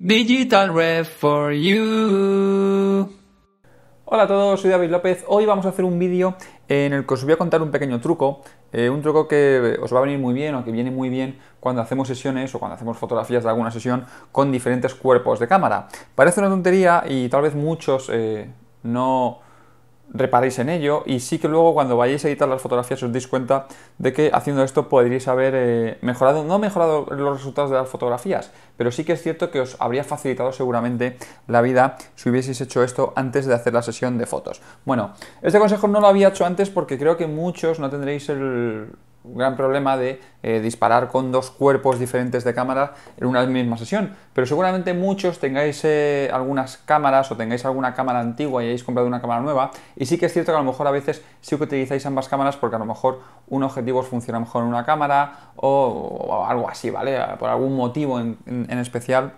Digital Rev for You. Hola a todos, soy David López. Hoy vamos a hacer un vídeo en el que os voy a contar un pequeño truco, eh, un truco que os va a venir muy bien o que viene muy bien cuando hacemos sesiones o cuando hacemos fotografías de alguna sesión con diferentes cuerpos de cámara. Parece una tontería y tal vez muchos eh, no reparéis en ello y sí que luego cuando vayáis a editar las fotografías os deis cuenta de que haciendo esto podríais haber eh, mejorado, no mejorado los resultados de las fotografías, pero sí que es cierto que os habría facilitado seguramente la vida si hubieseis hecho esto antes de hacer la sesión de fotos. Bueno, este consejo no lo había hecho antes porque creo que muchos no tendréis el gran problema de eh, disparar con dos cuerpos diferentes de cámara en una misma sesión. Pero seguramente muchos tengáis eh, algunas cámaras o tengáis alguna cámara antigua y hayáis comprado una cámara nueva. Y sí que es cierto que a lo mejor a veces sí que utilizáis ambas cámaras porque a lo mejor un objetivo funciona mejor en una cámara o, algo así, ¿vale? Por algún motivo en especial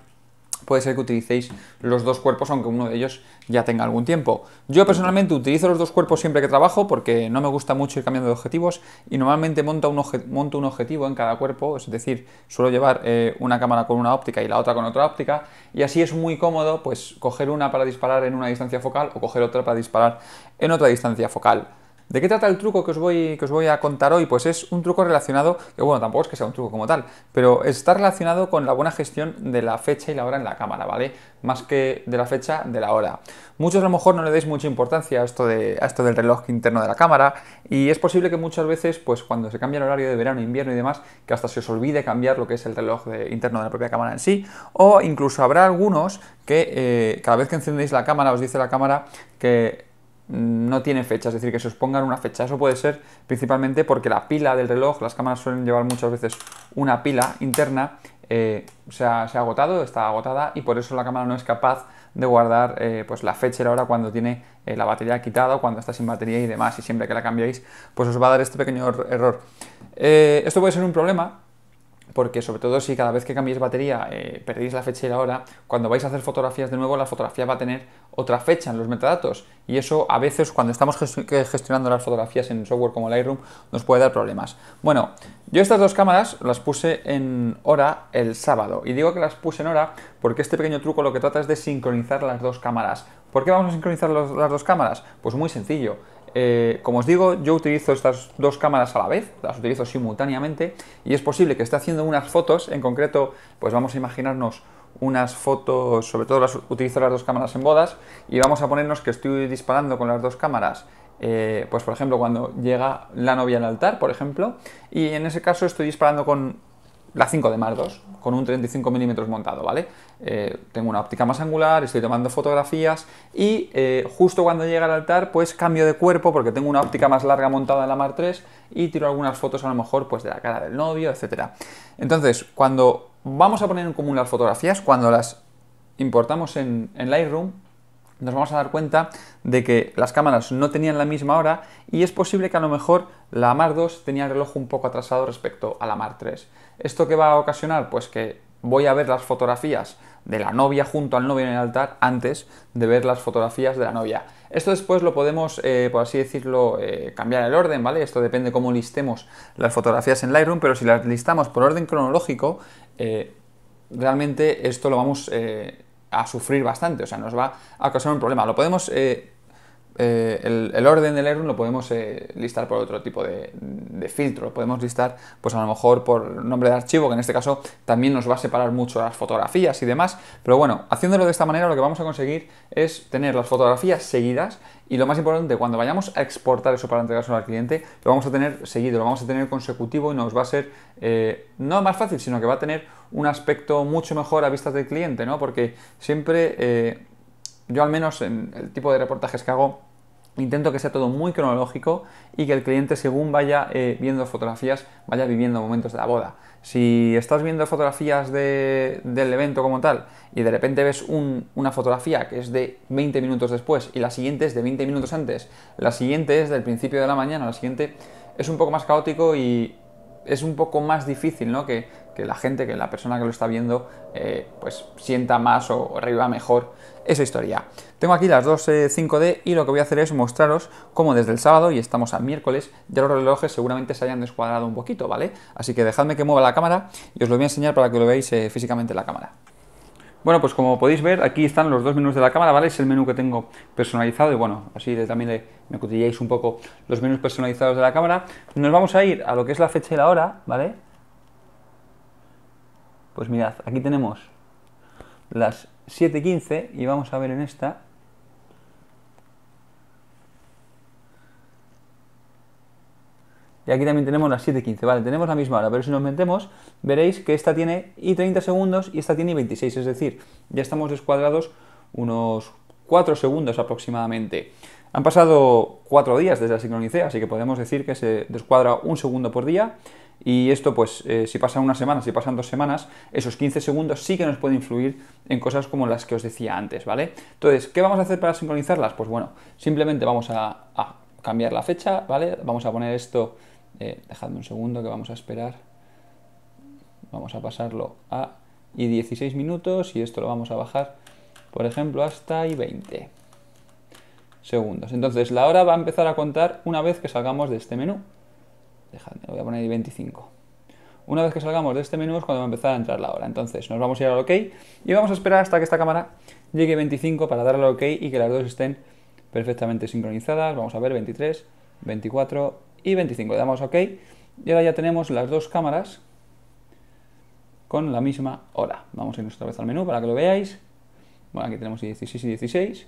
puede ser que utilicéis los dos cuerpos, aunque uno de ellos ya tenga algún tiempo. Yo personalmente utilizo los dos cuerpos siempre que trabajo porque no me gusta mucho ir cambiando de objetivos y normalmente monto un, monto un objetivo en cada cuerpo, es decir, suelo llevar eh, una cámara con una óptica y la otra con otra óptica y así es muy cómodo pues coger una para disparar en una distancia focal o coger otra para disparar en otra distancia focal. ¿De qué trata el truco que os voy, que os voy a contar hoy? Pues es un truco relacionado, que bueno, tampoco es que sea un truco como tal, pero está relacionado con la buena gestión de la fecha y la hora en la cámara, ¿vale? Más que de la fecha, de la hora. Muchos a lo mejor no le deis mucha importancia a esto, de, esto del reloj interno de la cámara y es posible que muchas veces, pues cuando se cambia el horario de verano, invierno y demás, que hasta se os olvide cambiar lo que es el reloj interno de la propia cámara en sí, o incluso habrá algunos que eh, cada vez que encendéis la cámara os dice la cámara que no tiene fecha, es decir, que se os pongan una fecha. Eso puede ser principalmente porque la pila del reloj, las cámaras suelen llevar muchas veces una pila interna, eh, se, ha, agotado, está agotada y por eso la cámara no es capaz de guardar eh, pues la fecha y la hora cuando tiene eh, la batería quitada o cuando está sin batería y demás. Y siempre que la cambiáis, pues os va a dar este pequeño error. esto puede ser un problema porque sobre todo si cada vez que cambiéis batería eh, perdéis la fecha y la hora, cuando vais a hacer fotografías de nuevo, la fotografía va a tener otra fecha en los metadatos. Y eso a veces cuando estamos gestionando las fotografías en software como Lightroom nos puede dar problemas. Bueno, yo estas dos cámaras las puse en hora el sábado. Y digo que las puse en hora porque este pequeño truco lo que trata es de sincronizar las dos cámaras. ¿Por qué vamos a sincronizar las dos cámaras? Pues muy sencillo. Eh, como os digo, yo utilizo estas dos cámaras a la vez, las utilizo simultáneamente y es posible que esté haciendo unas fotos, en concreto, pues vamos a imaginarnos unas fotos, sobre todo las utilizo las dos cámaras en bodas y vamos a ponernos que estoy disparando con las dos cámaras. Eh, pues por ejemplo cuando llega la novia al altar, por ejemplo, y en ese caso estoy disparando con la 5 de Mar 2, con un 35 milímetros montado, ¿vale? Eh, tengo una óptica más angular, estoy tomando fotografías y eh, justo cuando llega al altar pues cambio de cuerpo porque tengo una óptica más larga montada en la Mar 3 y tiro algunas fotos a lo mejor pues de la cara del novio, etc. Entonces, cuando vamos a poner en común las fotografías, cuando las importamos en, en Lightroom, nos vamos a dar cuenta de que las cámaras no tenían la misma hora y es posible que a lo mejor la Mar 2 tenía el reloj un poco atrasado respecto a la Mar 3. ¿Esto qué va a ocasionar? Pues que voy a ver las fotografías de la novia junto al novio en el altar antes de ver las fotografías de la novia. Esto después lo podemos, eh, por así decirlo, eh, cambiar el orden, ¿vale? Esto depende cómo listemos las fotografías en Lightroom, pero si las listamos por orden cronológico, eh, realmente esto lo vamos a sufrir bastante, o sea, nos va a causar un problema. Lo podemos eh, eh, el, orden del error lo podemos eh, listar por otro tipo de, filtro, lo podemos listar pues a lo mejor por nombre de archivo, que en este caso también nos va a separar mucho las fotografías y demás, pero bueno, haciéndolo de esta manera lo que vamos a conseguir es tener las fotografías seguidas y lo más importante, cuando vayamos a exportar eso para entregárselo al cliente, lo vamos a tener seguido, lo vamos a tener consecutivo y nos va a ser eh, no más fácil, sino que va a tener un aspecto mucho mejor a vistas del cliente, ¿no? Porque siempre, yo al menos en el tipo de reportajes que hago, Intento que sea todo muy cronológico y que el cliente según vaya eh, viendo fotografías, vaya viviendo momentos de la boda. Si estás viendo fotografías del evento como tal y de repente ves una fotografía que es de 20 minutos después y la siguiente es de 20 minutos antes, la siguiente es del principio de la mañana, la siguiente es un poco más caótico y es un poco más difícil ¿no? que, la gente, que la persona que lo está viendo, eh, pues sienta más o, mejor esa historia. Tengo aquí las dos 5D eh, y lo que voy a hacer es mostraros cómo desde el sábado, y estamos a miércoles, ya los relojes seguramente se hayan descuadrado un poquito, ¿vale? Así que dejadme que mueva la cámara y os lo voy a enseñar para que lo veáis eh, físicamente en la cámara. Bueno, pues como podéis ver, aquí están los dos menús de la cámara, ¿vale? Es el menú que tengo personalizado y bueno, así también me cotilláis un poco los menús personalizados de la cámara. Nos vamos a ir a lo que es la fecha y la hora, ¿vale? Pues mirad, aquí tenemos las 7.15 y vamos a ver en esta Y aquí también tenemos las 7.15, vale, tenemos la misma hora, pero si nos metemos, veréis que esta tiene y 30 segundos y esta tiene y 26, es decir, ya estamos descuadrados unos 4 segundos aproximadamente. Han pasado cuatro días desde la sincronicea, así que podemos decir que se descuadra un segundo por día. Y esto, pues, eh, si pasa una semana, si pasan dos semanas, esos 15 segundos sí que nos pueden influir en cosas como las que os decía antes, ¿vale? Entonces, ¿qué vamos a hacer para sincronizarlas? Pues bueno, simplemente vamos a, cambiar la fecha, ¿vale? Vamos a poner esto, eh, dejadme un segundo que vamos a esperar. Vamos a pasarlo a y 16 minutos y esto lo vamos a bajar, por ejemplo, hasta y 20 segundos. Entonces la hora va a empezar a contar una vez que salgamos de este menú. Dejadme, voy a poner ahí 25. Una vez que salgamos de este menú es cuando va a empezar a entrar la hora. Entonces nos vamos a ir al OK y vamos a esperar hasta que esta cámara llegue 25 para darle al OK y que las dos estén perfectamente sincronizadas. Vamos a ver 23, 24 y 25. Le damos OK y ahora ya tenemos las dos cámaras con la misma hora. Vamos a irnos otra vez al menú para que lo veáis. Bueno, aquí tenemos 16 y 16.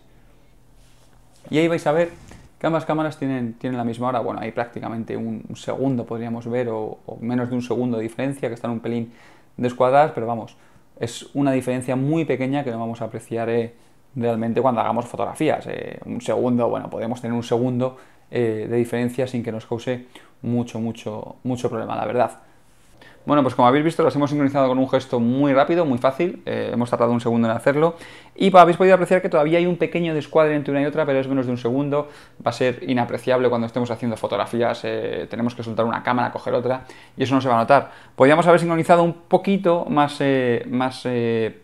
Y ahí vais a ver que ambas cámaras tienen, la misma hora, bueno, hay prácticamente un, segundo, podríamos ver, o, menos de un segundo de diferencia, que están un pelín descuadradas, pero vamos, es una diferencia muy pequeña que no vamos a apreciar eh, realmente cuando hagamos fotografías. Eh, un segundo, bueno, podemos tener un segundo eh, de diferencia sin que nos cause mucho, mucho, mucho problema, la verdad. Bueno, pues como habéis visto, las hemos sincronizado con un gesto muy rápido, muy fácil, eh, hemos tardado un segundo en hacerlo, y habéis podido apreciar que todavía hay un pequeño descuadre entre una y otra, pero es menos de un segundo, va a ser inapreciable cuando estemos haciendo fotografías, eh, tenemos que soltar una cámara, coger otra, y eso no se va a notar. Podríamos haber sincronizado un poquito más, eh, más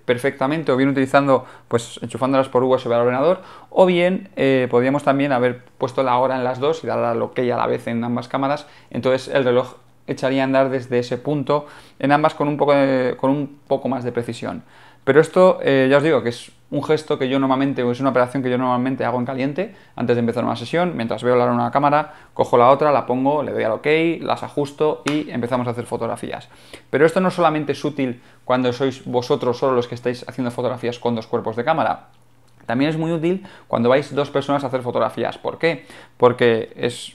perfectamente, o bien utilizando, pues enchufándolas por USB al ordenador, o bien podríamos también haber puesto la hora en las dos y dar que OK a la vez en ambas cámaras, entonces el reloj echaría a andar desde ese punto, en ambas con un poco, con un poco más de precisión. Pero esto, eh, ya os digo, que es un gesto que yo normalmente, o es una operación que yo normalmente hago en caliente, antes de empezar una sesión, mientras veo la una cámara, cojo la otra, la pongo, le doy al ok, las ajusto y empezamos a hacer fotografías. Pero esto no solamente es útil cuando sois vosotros solo los que estáis haciendo fotografías con dos cuerpos de cámara, también es muy útil cuando vais dos personas a hacer fotografías. ¿Por qué? Porque es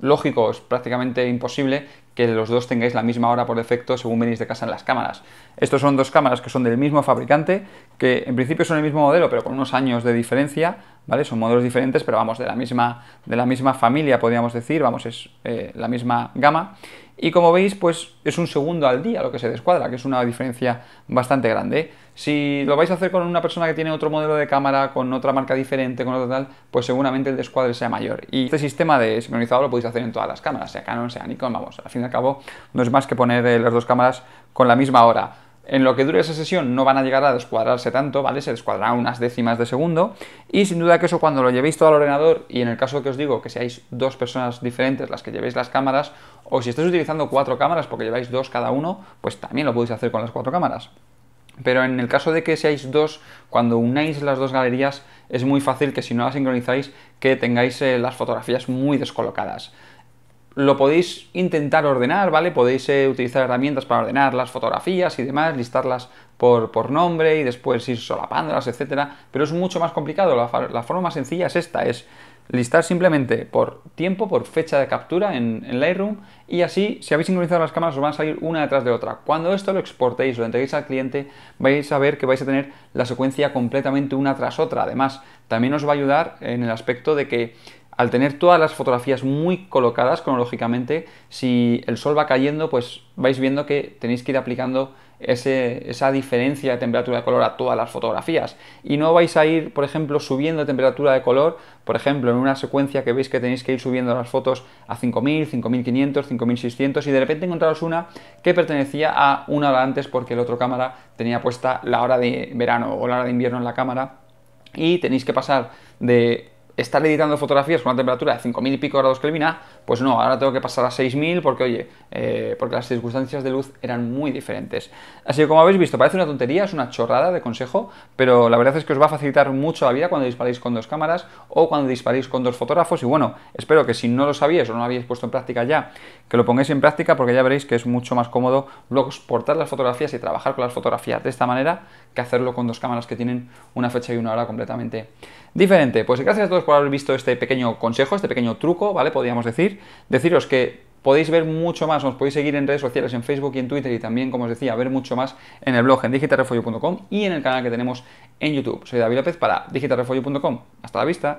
lógico, es prácticamente imposible que los dos tengáis la misma hora por defecto según venís de casa en las cámaras. Estos son dos cámaras que son del mismo fabricante, que en principio son el mismo modelo, pero con unos años de diferencia, ¿vale? Son modelos diferentes, pero vamos, de la misma, de la misma familia, podríamos decir, vamos, es eh, la misma gama. Y como veis, pues es un segundo al día lo que se descuadra, que es una diferencia bastante grande. Si lo vais a hacer con una persona que tiene otro modelo de cámara, con otra marca diferente, con otra tal, pues seguramente el descuadre sea mayor. Y este sistema de sincronizado lo podéis hacer en todas las cámaras, sea Canon, sea Nikon, vamos, al fin y al cabo no es más que poner eh, las dos cámaras con la misma hora en lo que dure esa sesión no van a llegar a descuadrarse tanto, ¿vale? Se descuadrará unas décimas de segundo y sin duda que eso cuando lo llevéis todo al ordenador y en el caso que os digo que seáis dos personas diferentes las que llevéis las cámaras o si estáis utilizando cuatro cámaras porque lleváis dos cada uno, pues también lo podéis hacer con las cuatro cámaras. Pero en el caso de que seáis dos, cuando unáis las dos galerías, es muy fácil que si no las sincronizáis, que tengáis eh, las fotografías muy descolocadas lo podéis intentar ordenar, ¿vale? Podéis eh, utilizar herramientas para ordenar las fotografías y demás, listarlas por, por nombre y después ir solapándolas, etcétera, pero es mucho más complicado. La, forma más sencilla es esta, es listar simplemente por tiempo, por fecha de captura en, en Lightroom y así, si habéis sincronizado las cámaras, os van a salir una detrás de otra. Cuando esto lo exportéis, lo entreguéis al cliente, vais a ver que vais a tener la secuencia completamente una tras otra. Además, también os va a ayudar en el aspecto de que al tener todas las fotografías muy colocadas cronológicamente, si el sol va cayendo, pues vais viendo que tenéis que ir aplicando esa diferencia de temperatura de color a todas las fotografías. Y no vais a ir, por ejemplo, subiendo temperatura de color, por ejemplo, en una secuencia que veis que tenéis que ir subiendo las fotos a 5000, 5500, 5600 y de repente encontraros una que pertenecía a una hora antes porque el otro cámara tenía puesta la hora de verano o la hora de invierno en la cámara y tenéis que pasar de estar editando fotografías con una temperatura de 5.000 y pico grados Kelvin, pues no, ahora tengo que pasar a 6.000 porque, oye, eh, porque las circunstancias de luz eran muy diferentes. Así que como habéis visto, parece una tontería, es una chorrada de consejo, pero la verdad es que os va a facilitar mucho la vida cuando disparéis con dos cámaras o cuando disparéis con dos fotógrafos y bueno, espero que si no lo sabíais o no lo habéis puesto en práctica ya, que lo pongáis en práctica porque ya veréis que es mucho más cómodo luego exportar las fotografías y trabajar con las fotografías de esta manera que hacerlo con dos cámaras que tienen una fecha y una hora completamente diferente. Pues gracias a por haber visto este pequeño consejo, este pequeño truco, ¿vale? Podríamos decir. Deciros que podéis ver mucho más, os podéis seguir en redes sociales, en Facebook y en Twitter y también, como os decía, ver mucho más en el blog en digitalrefolio.com y en el canal que tenemos en YouTube. Soy David López para digitalrefolio.com. Hasta la vista.